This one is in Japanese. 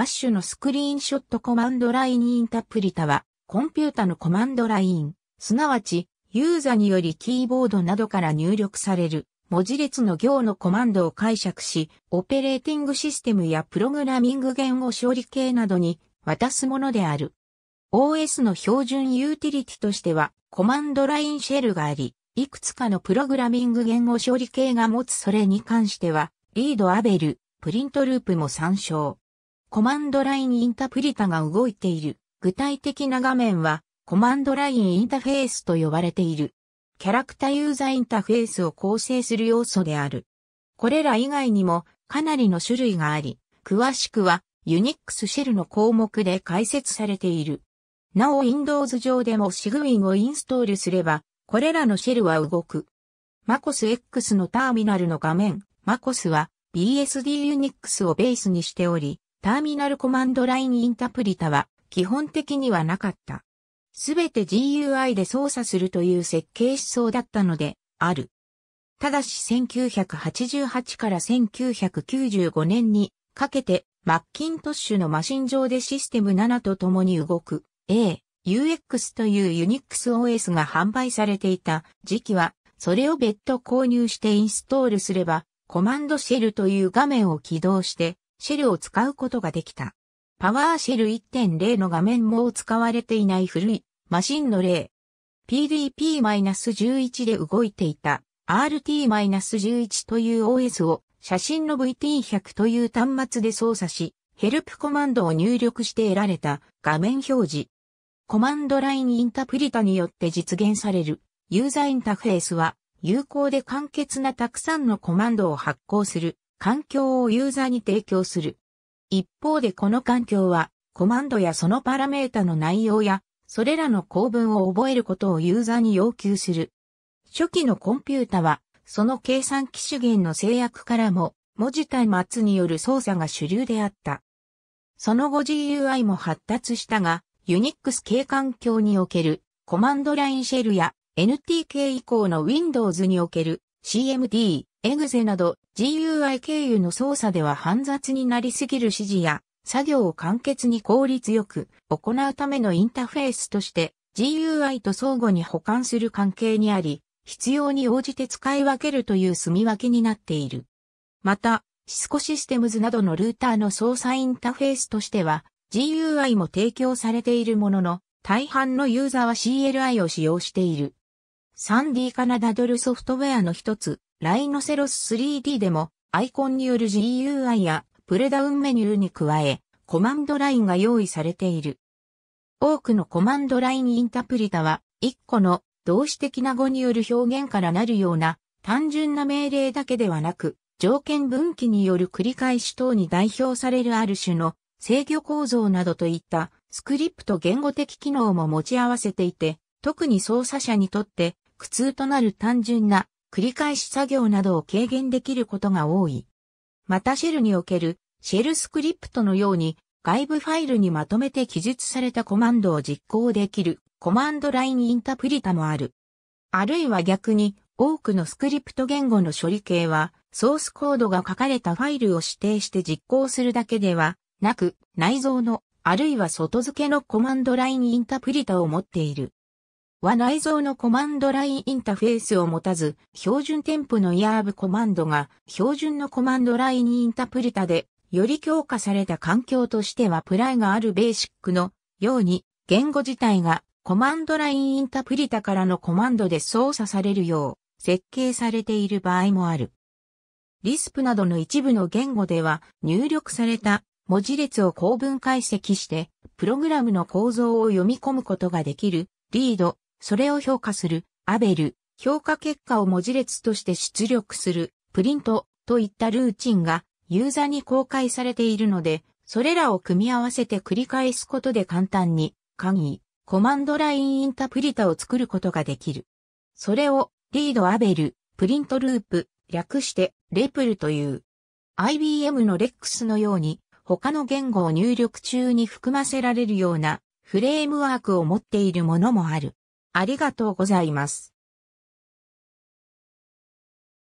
バッシュのスクリーンショットコマンドラインインタプリタは、コンピュータのコマンドライン、すなわち、ユーザによりキーボードなどから入力される文字列の行のコマンドを解釈し、オペレーティングシステムやプログラミング言語処理系などに渡すものである。OS の標準ユーティリティとしては、コマンドラインシェルがあり、いくつかのプログラミング言語処理系が持つそれに関しては、リードアベル、プリントループも参照。コマンドラインインタプリタが動いている。具体的な画面は、コマンドラインインターフェースと呼ばれている。キャラクタユーザーインターフェースを構成する要素である。これら以外にもかなりの種類があり、詳しくは Unix シェルの項目で解説されている。なお Windows 上でもシグウィンをインストールすれば、これらのシェルは動く。MacOS X のターミナルの画面、MacOS は BSD ニックスをベースにしており、ターミナルコマンドラインインタプリタは基本的にはなかった。すべて GUI で操作するという設計思想だったので、ある。ただし1988から1995年にかけてマッキントッシュのマシン上でシステム7と共に動く A、UX というユニックス o s が販売されていた時期は、それを別途購入してインストールすれば、コマンドシェルという画面を起動して、シェルを使うことができた。パワーシェル1.0の画面も使われていない古いマシンの例。PDP-11 で動いていた RT-11 という OS を写真の VT100 という端末で操作し、ヘルプコマンドを入力して得られた画面表示。コマンドラインインタプリタによって実現されるユーザーインターフェースは有効で簡潔なたくさんのコマンドを発行する環境をユーザーに提供する。一方でこの環境は、コマンドやそのパラメータの内容や、それらの構文を覚えることをユーザーに要求する。初期のコンピュータは、その計算機種源の制約からも、文字端末による操作が主流であった。その後 GUI も発達したが、Unix 系環境におけるコマンドラインシェルや NTK 以降の Windows における CMD、エグゼなど GUI 経由の操作では煩雑になりすぎる指示や作業を簡潔に効率よく行うためのインターフェースとして GUI と相互に保管する関係にあり、必要に応じて使い分けるという住み分けになっている。また、シスコシステムズなどのルーターの操作インターフェースとしては GUI も提供されているものの、大半のユーザーは CLI を使用している。サンディカナダドルソフトウェアの一つ、ライノセロス 3D でもアイコンによる GUI やプレダウンメニューに加えコマンドラインが用意されている。多くのコマンドラインインタプリタは1個の動詞的な語による表現からなるような単純な命令だけではなく条件分岐による繰り返し等に代表されるある種の制御構造などといったスクリプト言語的機能も持ち合わせていて、特に操作者にとって苦痛となる単純な繰り返し作業などを軽減できることが多い。またシェルにおけるシェルスクリプトのように外部ファイルにまとめて記述されたコマンドを実行できるコマンドラインインタプリタもある。あるいは逆に多くのスクリプト言語の処理系はソースコードが書かれたファイルを指定して実行するだけではなく内蔵のあるいは外付けのコマンドラインインタプリタを持っている。は内蔵のコマンドラインインターフェースを持たず、標準添付のイヤーブコマンドが標準のコマンドラインインタプリタでより強化された環境としてはプライがあるベーシックのように言語自体がコマンドラインインタプリタからのコマンドで操作されるよう設計されている場合もある。リスプなどの一部の言語では入力された文字列を構文解析してプログラムの構造を読み込むことができるリードそれを評価する、アベル、評価結果を文字列として出力する、プリントといったルーチンがユーザーに公開されているので、それらを組み合わせて繰り返すことで簡単に、簡易、コマンドラインインタプリタを作ることができる。それを、リードアベル、プリントループ、略して、レプルという。IBM の REX のように、他の言語を入力中に含ませられるような、フレームワークを持っているものもある。ありがとうございます。